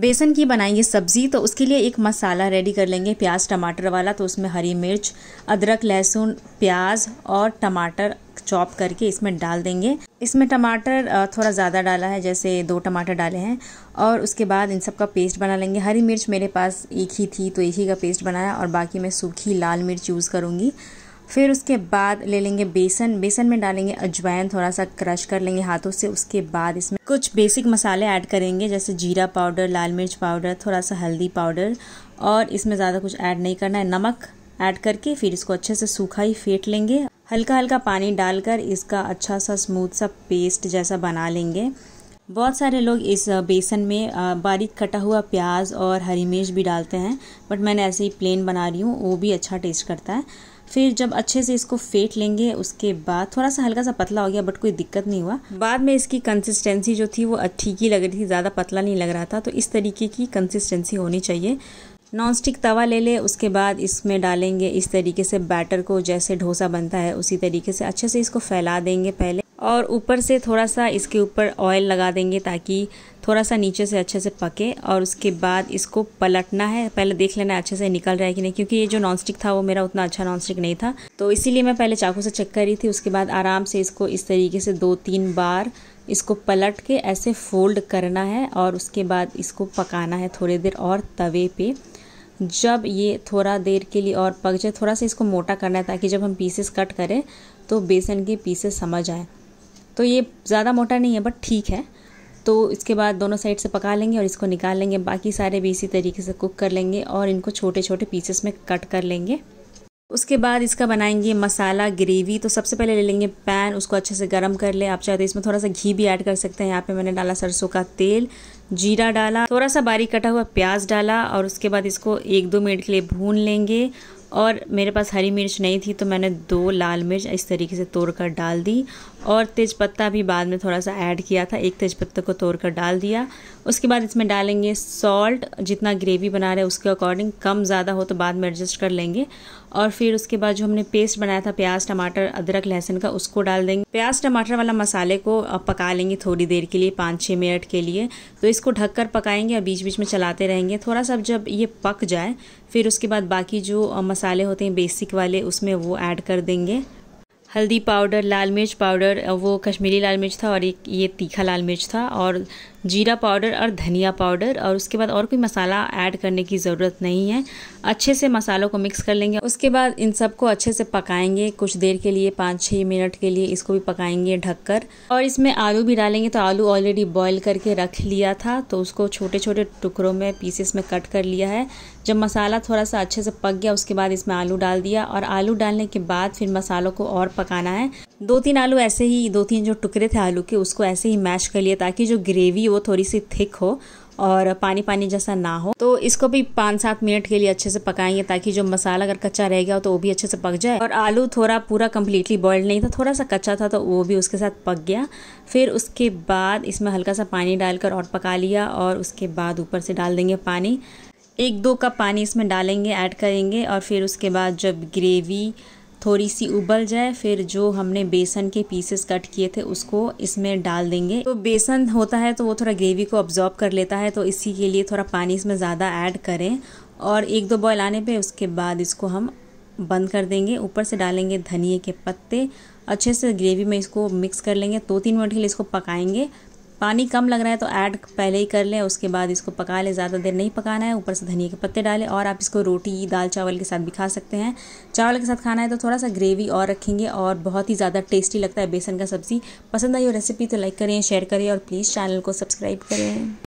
बेसन की बनाएंगे सब्ज़ी तो उसके लिए एक मसाला रेडी कर लेंगे प्याज टमाटर वाला तो उसमें हरी मिर्च अदरक लहसुन प्याज और टमाटर चॉप करके इसमें डाल देंगे इसमें टमाटर थोड़ा ज़्यादा डाला है जैसे दो टमाटर डाले हैं और उसके बाद इन सब का पेस्ट बना लेंगे हरी मिर्च मेरे पास एक ही थी तो एक ही का पेस्ट बनाया और बाकी मैं सूखी लाल मिर्च यूज़ करूँगी फिर उसके बाद ले लेंगे बेसन बेसन में डालेंगे अजवाइन थोड़ा सा क्रश कर लेंगे हाथों से उसके बाद इसमें कुछ बेसिक मसाले ऐड करेंगे जैसे जीरा पाउडर लाल मिर्च पाउडर थोड़ा सा हल्दी पाउडर और इसमें ज़्यादा कुछ ऐड नहीं करना है नमक ऐड करके फिर इसको अच्छे से सूखा ही फेंट लेंगे हल्का हल्का पानी डालकर इसका अच्छा सा स्मूथ सा पेस्ट जैसा बना लेंगे बहुत सारे लोग इस बेसन में बारीक कटा हुआ प्याज और हरी मिर्च भी डालते हैं बट मैंने ऐसे ही प्लेन बना रही हूँ वो भी अच्छा टेस्ट करता है फिर जब अच्छे से इसको फेंट लेंगे उसके बाद थोड़ा सा हल्का सा पतला हो गया बट कोई दिक्कत नहीं हुआ बाद में इसकी कंसिस्टेंसी जो थी वो ठीक ही लग रही थी ज़्यादा पतला नहीं लग रहा था तो इस तरीके की कंसिस्टेंसी होनी चाहिए नॉन स्टिक तवा ले ले उसके बाद इसमें डालेंगे इस तरीके से बैटर को जैसे ढोसा बनता है उसी तरीके से अच्छे से इसको फैला देंगे पहले और ऊपर से थोड़ा सा इसके ऊपर ऑयल लगा देंगे ताकि थोड़ा सा नीचे से अच्छे से पके और उसके बाद इसको पलटना है पहले देख लेना अच्छे से निकल रहा है कि नहीं क्योंकि ये जो नॉनस्टिक था वो मेरा उतना अच्छा नॉनस्टिक नहीं था तो इसीलिए मैं पहले चाकू से चेक करी थी उसके बाद आराम से इसको इस तरीके से दो तीन बार इसको पलट के ऐसे फोल्ड करना है और उसके बाद इसको पकाना है थोड़ी देर और तवे पर जब ये थोड़ा देर के लिए और पक जाए थोड़ा सा इसको मोटा करना है ताकि जब हम पीसेस कट करें तो बेसन के पीसेस समझ आएँ तो ये ज़्यादा मोटा नहीं है बट ठीक है तो इसके बाद दोनों साइड से पका लेंगे और इसको निकाल लेंगे बाकी सारे भी इसी तरीके से कुक कर लेंगे और इनको छोटे छोटे पीसेस में कट कर लेंगे उसके बाद इसका बनाएंगे मसाला ग्रेवी तो सबसे पहले ले लेंगे पैन उसको अच्छे से गर्म कर ले आप चाहते इसमें थोड़ा सा घी भी ऐड कर सकते हैं यहाँ पे मैंने डाला सरसों का तेल जीरा डाला थोड़ा सा बारीक कटा हुआ प्याज डाला और उसके बाद इसको एक दो मिनट के लिए भून लेंगे और मेरे पास हरी मिर्च नहीं थी तो मैंने दो लाल मिर्च इस तरीके से तोड़ कर डाल दी और तेज़पत्ता भी बाद में थोड़ा सा ऐड किया था एक तेज़पत्ता को तोड़ कर डाल दिया उसके बाद इसमें डालेंगे सॉल्ट जितना ग्रेवी बना रहे उसके अकॉर्डिंग कम ज़्यादा हो तो बाद में एडजस्ट कर लेंगे और फिर उसके बाद जो हमने पेस्ट बनाया था प्याज टमाटर अदरक लहसुन का उसको डाल देंगे प्याज टमाटर वाला मसाले को पका लेंगे थोड़ी देर के लिए पाँच छः मिनट के लिए तो इसको ढक कर पकाएंगे और बीच बीच में चलाते रहेंगे थोड़ा सा जब ये पक जाए फिर उसके बाद बाकी जो मसाले होते हैं बेसिक वाले उसमें वो ऐड कर देंगे हल्दी पाउडर लाल मिर्च पाउडर वो कश्मीरी लाल मिर्च था और एक ये तीखा लाल मिर्च था और जीरा पाउडर और धनिया पाउडर और उसके बाद और कोई मसाला ऐड करने की ज़रूरत नहीं है अच्छे से मसालों को मिक्स कर लेंगे उसके बाद इन सबको अच्छे से पकाएंगे कुछ देर के लिए पाँच छः मिनट के लिए इसको भी पकाएंगे ढककर और इसमें आलू भी डालेंगे तो आलू ऑलरेडी बॉयल करके रख लिया था तो उसको छोटे छोटे टुकड़ों में पीसेस में कट कर लिया है जब मसाला थोड़ा सा अच्छे से पक गया उसके बाद इसमें आलू डाल दिया और आलू डालने के बाद फिर मसालों को और पकाना है दो तीन आलू ऐसे ही दो तीन जो टुकड़े थे आलू के उसको ऐसे ही मैश कर लिया ताकि जो ग्रेवी वो थोड़ी सी थिक हो और पानी पानी जैसा ना हो तो इसको भी पाँच सात मिनट के लिए अच्छे से पकाएंगे ताकि जो मसाला अगर कच्चा रह गया हो तो वो भी अच्छे से पक जाए और आलू थोड़ा पूरा कम्प्लीटली बॉयल नहीं था थोड़ा सा कच्चा था तो वो भी उसके साथ पक गया फिर उसके बाद इसमें हल्का सा पानी डालकर और पका लिया और उसके बाद ऊपर से डाल देंगे पानी एक दो कप पानी इसमें डालेंगे ऐड करेंगे और फिर उसके बाद जब ग्रेवी थोड़ी सी उबल जाए फिर जो हमने बेसन के पीसेस कट किए थे उसको इसमें डाल देंगे तो बेसन होता है तो वो थोड़ा ग्रेवी को ऑब्जॉर्ब कर लेता है तो इसी के लिए थोड़ा पानी इसमें ज़्यादा ऐड करें और एक दो बॉयल आने पे उसके बाद इसको हम बंद कर देंगे ऊपर से डालेंगे धनिए के पत्ते अच्छे से ग्रेवी में इसको मिक्स कर लेंगे दो तो तीन मिनट के लिए इसको पकाएंगे पानी कम लग रहा है तो ऐड पहले ही कर लें उसके बाद इसको पका लें ज़्यादा देर नहीं पकाना है ऊपर से धनिया के पत्ते डालें और आप इसको रोटी दाल चावल के साथ भी खा सकते हैं चावल के साथ खाना है तो थोड़ा सा ग्रेवी और रखेंगे और बहुत ही ज़्यादा टेस्टी लगता है बेसन का सब्ज़ी पसंद आई हो रेसिपी तो लाइक करें शेयर करें और प्लीज़ चैनल को सब्सक्राइब करें